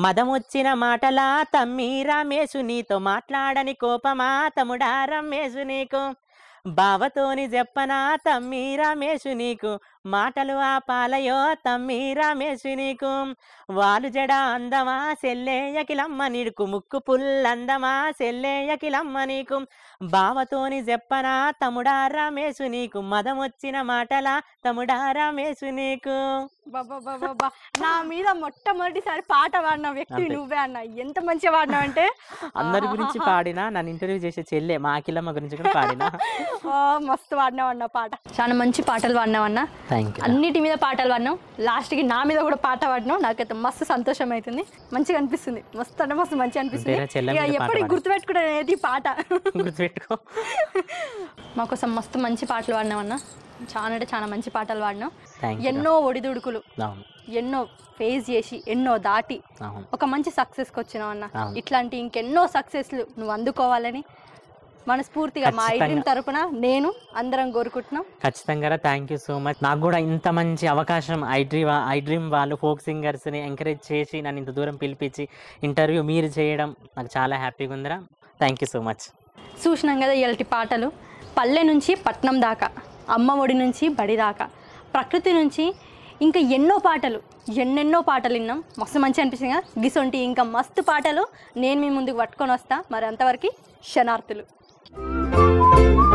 మదమొచ్చిన మాటలా తమ్మి రామేశు నీతో మాట్లాడని కోపమా తమ్ముడా రమేశు నీకు బావతోని చెప్పనా తమ్మి రమేశు నీకు మాటలు ఆ పాలయో తమ్మి రామేశ్వి నీకు వాలు జడ అందమా సెల్లేయకిలమ్మ నీకు ముక్కు పుల్లందమా సెల్లేయకిలమ్మ నీకు బావతోని చెప్పనా తముడా రామేశు నీకు మదం వచ్చిన మాటల తముడా రామేశు నీకు నా మీద మొట్టమొదటిసారి పాట పాడిన వ్యక్తి నువ్వే
అన్న ఎంత మంచిగా పాడినావు అంటే అందరి గురించి పాడినా
నన్ను ఇంటర్వ్యూ చేసే చెల్లె మా అఖిలమ్మ గురించి కూడా పాడినా
మస్తు పాడినావు పాట చాలా మంచి పాటలు పాడినావు అన్నిటి మీద పాటలు పాడినాం లాస్ట్కి నా మీద కూడా పాట పాడినాం నాకైతే మస్తు సంతోషం అవుతుంది మంచిగా అనిపిస్తుంది మస్తు అంటే మస్తు మంచిగా అనిపిస్తుంది ఎప్పటికి అనేది పాట గుర్తుపెట్టుకో మాకోసం మస్తు మంచి పాటలు పాడినాం అన్న చాలా అంటే చాలా మంచి పాటలు పాడినాం ఎన్నో ఒడిదుడుకులు ఎన్నో ఫేస్ చేసి ఎన్నో దాటి ఒక మంచి సక్సెస్కి వచ్చినావు అన్న ఇట్లాంటి ఇంకెన్నో సక్సెస్లు నువ్వు అందుకోవాలని మనస్ఫూర్తిగా మా ఐడ్రీమ్ తరపున నేను అందరం కోరుకుంటున్నాం
ఖచ్చితంగా థ్యాంక్ యూ సో మచ్ నాకు కూడా ఇంత మంచి అవకాశం ఐ ఐడ్రీమ్ వాళ్ళు ఫోక్ సింగర్స్ని ఎంకరేజ్ చేసి నన్ను ఇంత దూరం పిలిపించి ఇంటర్వ్యూ మీరు చేయడం నాకు చాలా హ్యాపీగా ఉందిరా థ్యాంక్ యూ సో మచ్
చూసినాం కదా ఇలాంటి పాటలు పల్లె నుంచి పట్నం దాకా అమ్మ ఒడి నుంచి బడి దాకా ప్రకృతి నుంచి ఇంకా ఎన్నో పాటలు ఎన్నెన్నో పాటలు విన్నాం మస్తు మంచి అనిపించింది కదా గిసొంటి ఇంకా మస్తు పాటలు నేను మీ ముందుకు పట్టుకొని వస్తాను మరి అంతవరకు క్షణార్థులు Thank you.